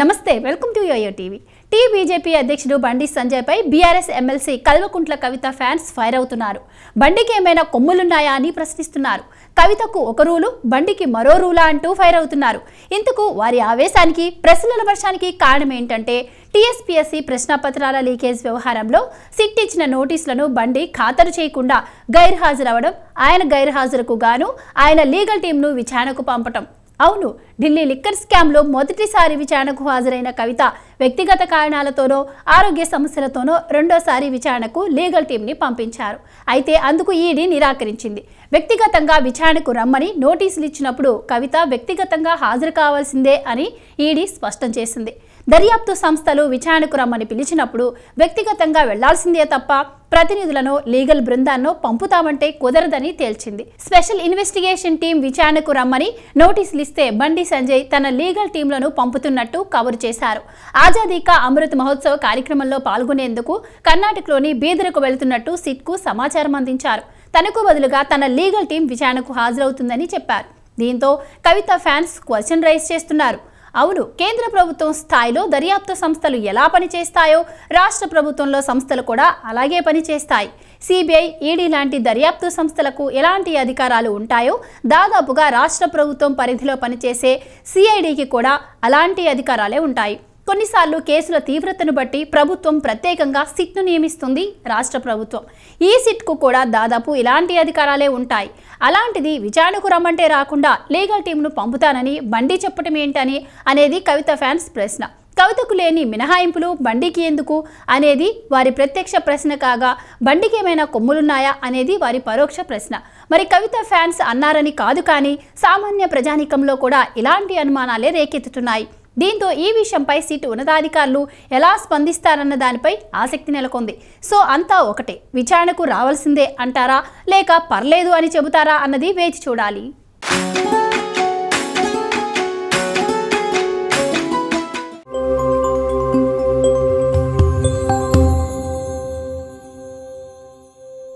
నమస్తే welcome to YoYo TV T BJP అధ్యక్షుడు బండి సంజయ్పై BRS MLC Kalvakuntla Kavitha fans fire అవుతున్నారు బండికి ఏమైనా కొమ్ములున్నాయా అని ప్రశ్నిస్తున్నారు కవితకు ఒక రూలు బండికి మరో రూలా అంటూ ఫైర్ అవుతున్నారు ఇందుకు వారి ఆవేశానికి ప్రశ్నల వర్షానికి కారణం ఏంటంటే టీఎస్పీఎస్సీ ప్రశ్నపత్రాల లీకేజ్ వ్యవహారంలో సిట్ ఇచ్చిన నోటీసులను బండి ఖాతరు చేయకుండా గైర్హాజరవడం ఆయన గైర్హాజరుకు గాను ఆయన లీగల్ టీంను విచారణకు పంపటం అవును ఢిల్లీ లిక్కర్ స్కామ్లో మొదటిసారి విచారణకు హాజరైన కవిత వ్యక్తిగత కారణాలతోనో ఆరోగ్య సమస్యలతోనో రెండోసారి విచారణకు లీగల్ టీంని పంపించారు అయితే అందుకు ఈడీ నిరాకరించింది వ్యక్తిగతంగా విచారణకు రమ్మని నోటీసులు ఇచ్చినప్పుడు కవిత వ్యక్తిగతంగా హాజరు కావాల్సిందే అని ఈడీ స్పష్టం చేసింది దర్యాప్తు సంస్థలు విచారణకు రమ్మని పిలిచినప్పుడు వ్యక్తిగతంగా వెళ్లాల్సిందే తప్ప ప్రతినిధులను లీగల్ బృందాన్ని పంపుతామంటే కుదరదని తేల్చింది స్పెషల్ ఇన్వెస్టిగేషన్ టీం విచారణకు రమ్మని నోటీసులు ఇస్తే బండి సంజయ్ తన లీగల్ టీంలను పంపుతున్నట్టు కవర్ చేశారు ఆజాదీకా అమృత్ మహోత్సవ కార్యక్రమంలో పాల్గొనేందుకు కర్ణాటకలోని బీదరకు వెళుతున్నట్టు సిట్కు సమాచారం అందించారు తనకు బదులుగా తన లీగల్ టీం విచారణకు హాజరవుతుందని చెప్పారు దీంతో కవిత ఫ్యాన్స్ క్వశ్చన్ రైజ్ చేస్తున్నారు అవును కేంద్ర ప్రభుత్వం స్థాయిలో దర్యాప్తు సంస్థలు ఎలా పనిచేస్తాయో రాష్ట్ర ప్రభుత్వంలో సంస్థలు కూడా అలాగే పనిచేస్తాయి సిబిఐ ఈడీ లాంటి దర్యాప్తు సంస్థలకు ఎలాంటి అధికారాలు ఉంటాయో దాదాపుగా రాష్ట్ర ప్రభుత్వం పరిధిలో పనిచేసే సిఐడికి కూడా అలాంటి అధికారాలే ఉంటాయి కొన్నిసార్లు కేసుల తీవ్రతను బట్టి ప్రభుత్వం ప్రత్యేకంగా సిట్ను నియమిస్తుంది రాష్ట్ర ప్రభుత్వం ఈ సిట్కు కూడా దాదాపు ఇలాంటి అధికారాలే ఉంటాయి అలాంటిది విచారణకు రమ్మంటే రాకుండా లీగల్ టీంను పంపుతానని బండి చెప్పటం ఏంటని అనేది కవిత ఫ్యాన్స్ ప్రశ్న కవితకు లేని మినహాయింపులు బండికి ఎందుకు అనేది వారి ప్రత్యక్ష ప్రశ్న కాగా బండికి ఏమైనా కొమ్ములున్నాయా అనేది వారి పరోక్ష ప్రశ్న మరి కవిత ఫ్యాన్స్ అన్నారని కాదు కానీ సామాన్య ప్రజానీకంలో కూడా ఇలాంటి అనుమానాలే రేకెత్తుతున్నాయి దీంతో ఈ విషయంపై సిట్ ఉన్నతాధికారులు ఎలా స్పందిస్తారన్న దానిపై ఆసక్తి నెలకొంది సో అంతా ఒకటే విచారణకు రావాల్సిందే అంటారా లేక పర్లేదు అని చెబుతారా అన్నది వేచి చూడాలి